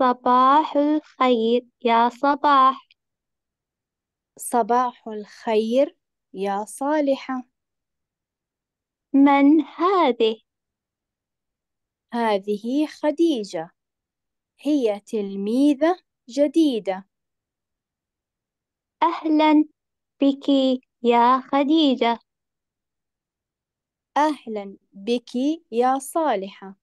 صباح الخير يا صباح صباح الخير يا صالحة من هذه هذه خديجة هي تلميذة جديدة أهلا بك يا خديجة أهلا بك يا صالحة